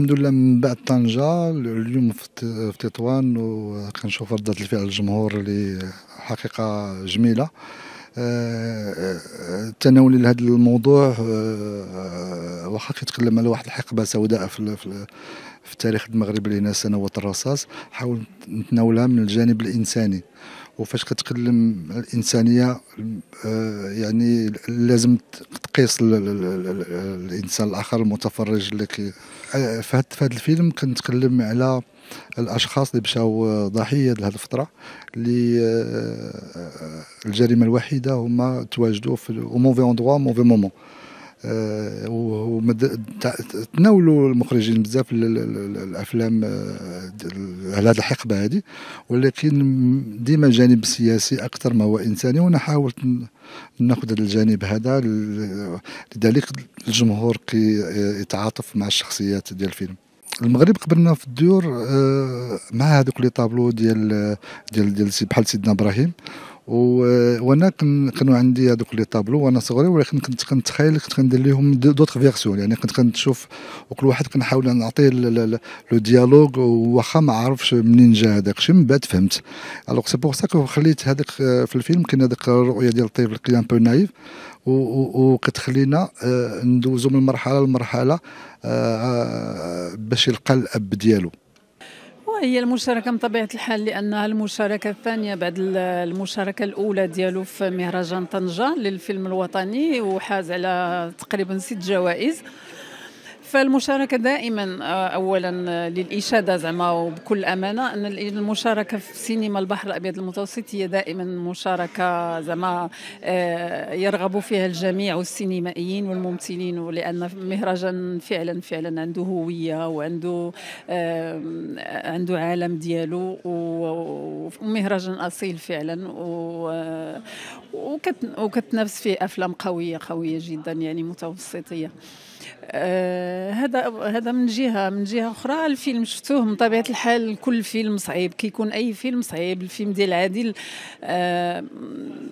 الحمد لله من بعد طنجة اليوم في تطوان وكنشوف ردة الفعل الجمهور اللي حقيقة جميلة آه، آه، تناولي لهذا الموضوع آه، واخا كيتكلم على واحد الحقبه سوداء في, في تاريخ المغرب اللي هنا سنوات الرصاص حاول نتناولها من الجانب الانساني وفاش كتكلم الانسانيه يعني لازم قيس الانسان الاخر المتفرج لك في هذا الفيلم كنتكلم على الاشخاص اللي مشاو ضحيه لهذه الفتره اللي آه، آه، الجريمه الوحيده هما تواجدوا في موفي اوندوا موفي مومون آه، تناولوا المخرجين بزاف الافلام آه، على هذه الحقبه هذه ولكن ديما جانب سياسي اكثر ما هو انساني وانا حاولت ناخذ هذا الجانب هذا لذلك الجمهور كيتعاطف آه، مع الشخصيات ديال الفيلم المغرب قبلنا في الديور مع هذوك لي طابلو ديال ديال ديال بحال سيدنا ابراهيم وانا كانوا عندي هذوك لي طابلو وانا صغري ولكن كنت كنتخيل كنت كندير لهم دوطخ فيرسيون يعني كنت كنشوف وكل واحد كنحاول نعطيه لو ديالوغ واخا ما عرفش منين جا هذاك الشيء من بعد فهمت الوغ سي بور سا خليت هذاك في الفيلم كاين هذيك الرؤيه ديال الطيف اللي ان بو نايف وكتخلينا آه، ندوزو من مرحله لمرحله آه، آه، باش يلقى الاب ديالو هي المشاركة من طبيعة الحال لأنها المشاركة الثانية بعد المشاركة الأولى ديالو في مهرجان طنجة للفيلم الوطني وحاز على تقريبا ست جوائز فالمشاركة دائما آه، أولا آه، للإشادة زعما وبكل أمانة أن المشاركة في سينما البحر الأبيض المتوسط هي دائما مشاركة زعما آه، يرغب فيها الجميع والسينمائيين والممثلين لأن مهرجان فعلا فعلا عنده هوية وعنده عنده عالم ديالو ومهرجان أصيل فعلا وكتنافس فيه أفلام قوية قوية جدا يعني متوسطية هذا هذا من جهه من جهه اخرى الفيلم شفتوه من طبيعه الحال كل فيلم صعيب كيكون اي فيلم صعيب الفيلم ديال عادل آه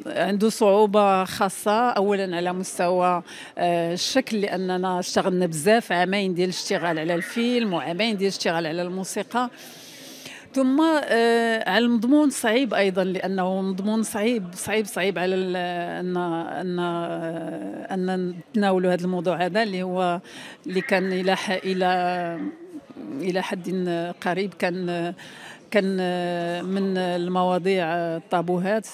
عنده صعوبه خاصه اولا على مستوى آه الشكل لاننا اشتغلنا بزاف عامين ديال الاشتغال على الفيلم وعامين ديال الاشتغال على الموسيقى ثم آه، على المضمون صعيب ايضا لانه مضمون صعيب صعيب صعيب على ان ان آه، ان نتناولوا هذا الموضوع هذا اللي هو اللي كان الى الى الى حد قريب كان كان آه، من المواضيع الطابوهات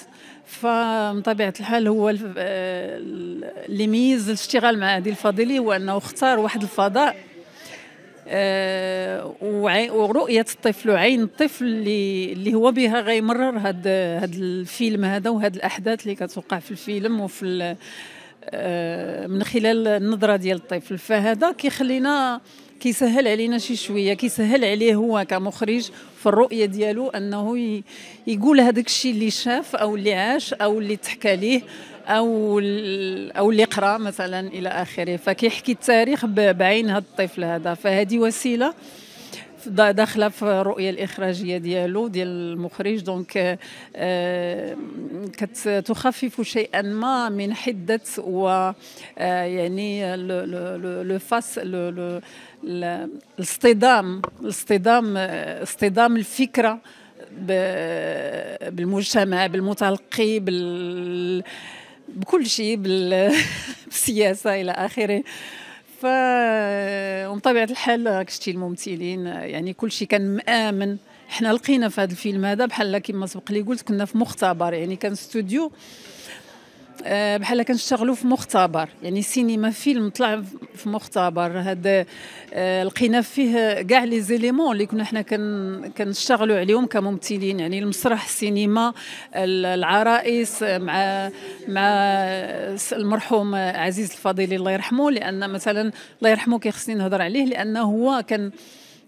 فمن طبيعه الحال هو اللي ميز الاشتغال مع هذه الفاضلي هو انه اختار واحد الفضاء آه، ورؤية الطفل وعين الطفل اللي اللي هو بها غيمرر هاد هاد الفيلم هذا وهاد الأحداث اللي كتوقع في الفيلم وفي آه، من خلال النظرة ديال الطفل فهذا كيخلينا كيسهل علينا شي شويه كيسهل عليه هو كمخرج في الرؤيه ديالو انه يقول هذاك الشيء اللي شاف او اللي عاش او اللي تحكى ليه او او اللي يقرا مثلا الى اخره فكيحكي التاريخ بعين هذا الطفل هذا فهذه وسيله داخله في الرؤيه الاخراجيه ديالو ديال المخرج دونك آه، كتخفف شيئا ما من حده و آه، يعني لو فاس الاصطدام الاصطدام اصطدام الفكره بالمجتمع بالمتلقي بال بكل شيء بالسياسه الى اخره ف وبطبيعه الحال راك شتي الممثلين يعني كل شيء كان مامن حنا لقينا في هذا الفيلم هذا بحال كما سبق لي قلت كنا في مختبر يعني كان استوديو آه، بحال كنشتغلوا في مختبر يعني سينما فيلم طلع في مختبر هذا آه، لقينا فيه كاع لي زيليمون اللي كنا حنا كنشتغلوا عليهم كممثلين يعني المسرح السينما العرائس مع مع المرحوم عزيز الفضيلي الله يرحمه لان مثلا الله يرحمه كيخصني نهضر عليه لانه هو كان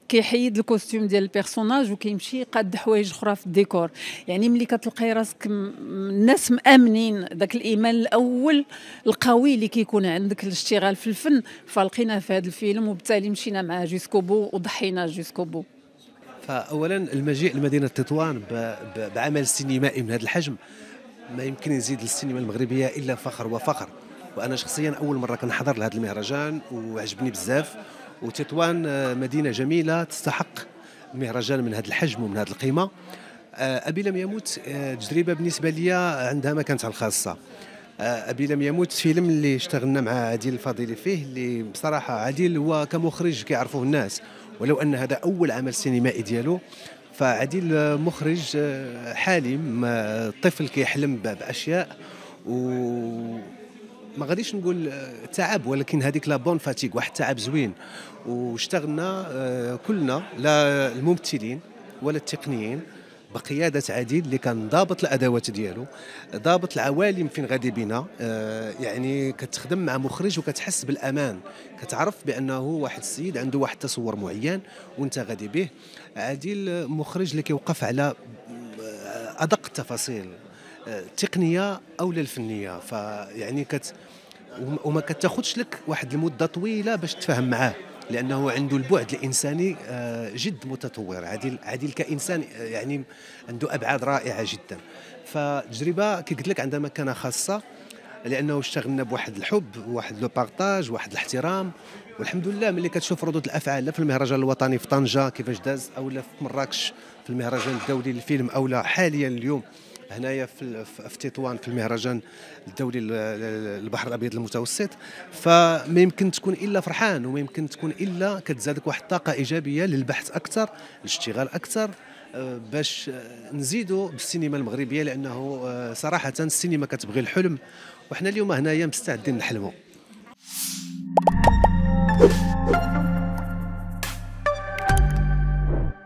كيحيد الكوستيم ديال البيرسوناج وكيمشي قاد حوايج اخرى في الديكور يعني ملي كتلقاي راسك الناس مامنين ذاك الايمان الاول القوي اللي كيكون عندك الاشتغال في الفن فلقيناه في هذا الفيلم وبالتالي مشينا معاه جوسكو بو وضحينا جوسكو بو فاولا المجيء لمدينه تطوان بعمل سينمائي من هذا الحجم ما يمكن يزيد للسينما المغربيه الا فخر وفخر وانا شخصيا اول مره كنحضر لهذا المهرجان وعجبني بزاف وتطوان آه، مدينه جميله تستحق مهرجان من هذا الحجم ومن هذه القيمه آه، ابي لم يموت تجربه آه، بالنسبه لي عندها مكانتها الخاصه ابي لم يموت فيلم اللي اشتغلنا مع عادل الفضيلي فيه اللي بصراحه عادل هو كمخرج كيعرفوه الناس ولو ان هذا اول عمل سينمائي ديالو فعديل مخرج حالم طفل كيحلم باشياء و ما غاديش نقول تعب ولكن هذيك لا بون فاتيك واحد التعب زوين واشتغلنا آه، كلنا لا الممثلين ولا التقنيين بقياده عديد اللي كان ضابط الادوات ديالو ضابط العوالم فين غادي بنا آه يعني كتخدم مع مخرج وكتحس بالامان كتعرف بانه واحد السيد عنده واحد التصور معين وانت غادي به عديل مخرج اللي كيوقف على آه، ادق التفاصيل التقنيه او الفنيه فيعني كت وما كتاخذش لك واحد المده طويله باش تفهم معاه لانه عنده البعد الانساني آه، جد متطور عادل عادل كانسان آه، يعني عنده ابعاد رائعه جدا فتجربه كي قلت لك عندها مكانه خاصه لانه اشتغلنا بواحد الحب واحد لو بارطاج واحد الاحترام والحمد لله ملي كتشوف ردود الافعال لا في المهرجان الوطني في طنجه كيفاش داز او لا في مراكش في المهرجان الدولي للفيلم او لا حاليا اليوم هنايا في في تطوان في المهرجان الدولي البحر الابيض المتوسط فما يمكن تكون الا فرحان وما يمكن تكون الا كتزادك واحد الطاقه ايجابيه للبحث اكثر الاشتغال اكثر آه، باش آه، نزيدوا بالسينما المغربيه لانه آه، صراحه السينما كتبغي الحلم وحنا اليوم هنايا مستعدين نحلموا